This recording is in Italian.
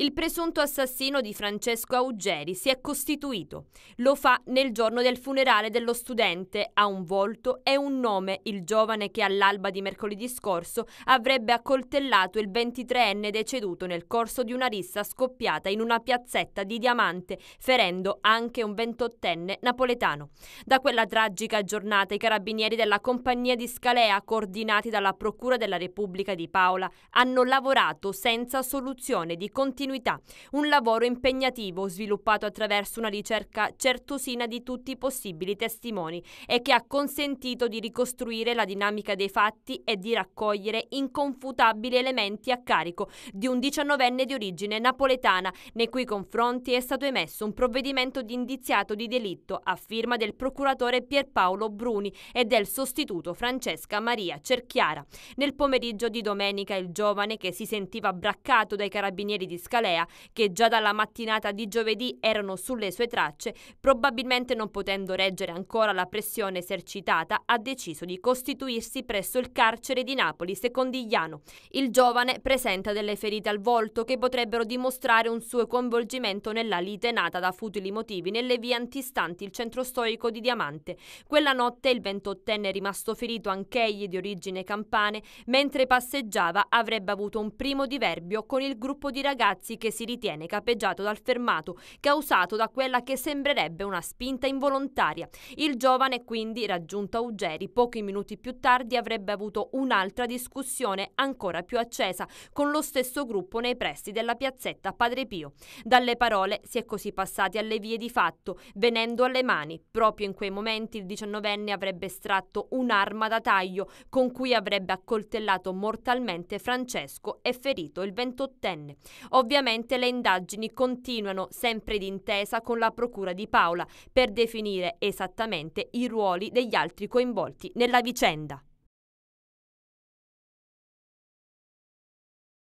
Il presunto assassino di Francesco Auggeri si è costituito. Lo fa nel giorno del funerale dello studente. Ha un volto e un nome, il giovane che all'alba di mercoledì scorso avrebbe accoltellato il 23enne deceduto nel corso di una rissa scoppiata in una piazzetta di Diamante, ferendo anche un 28enne napoletano. Da quella tragica giornata i carabinieri della compagnia di Scalea, coordinati dalla Procura della Repubblica di Paola, hanno lavorato senza soluzione di continuità continuità, un lavoro impegnativo sviluppato attraverso una ricerca certosina di tutti i possibili testimoni e che ha consentito di ricostruire la dinamica dei fatti e di raccogliere inconfutabili elementi a carico di un diciannovenne di origine napoletana, nei cui confronti è stato emesso un provvedimento di indiziato di delitto a firma del procuratore Pierpaolo Bruni e del sostituto Francesca Maria Cerchiara. Nel pomeriggio di domenica il giovane che si sentiva braccato dai carabinieri di Scarsella Scalea, che già dalla mattinata di giovedì erano sulle sue tracce, probabilmente non potendo reggere ancora la pressione esercitata, ha deciso di costituirsi presso il carcere di Napoli Secondigliano. Il giovane presenta delle ferite al volto che potrebbero dimostrare un suo coinvolgimento nella lite nata da futili motivi nelle vie antistanti il centro storico di Diamante. Quella notte il 28enne è rimasto ferito anch'egli di origine campane, mentre passeggiava avrebbe avuto un primo diverbio con il gruppo di ragazzi Bernazzi che si ritiene capeggiato dal fermato causato da quella che sembrerebbe una spinta involontaria. Il giovane quindi raggiunto Uggeri pochi minuti più tardi avrebbe avuto un'altra discussione ancora più accesa con lo stesso gruppo nei pressi della piazzetta Padre Pio. Dalle parole si è così passati alle vie di fatto, venendo alle mani. Proprio in quei momenti il 19enne avrebbe estratto un'arma da taglio con cui avrebbe accoltellato mortalmente Francesco e ferito il 28enne. Ovviamente Ovviamente le indagini continuano sempre d'intesa con la Procura di Paola per definire esattamente i ruoli degli altri coinvolti nella vicenda.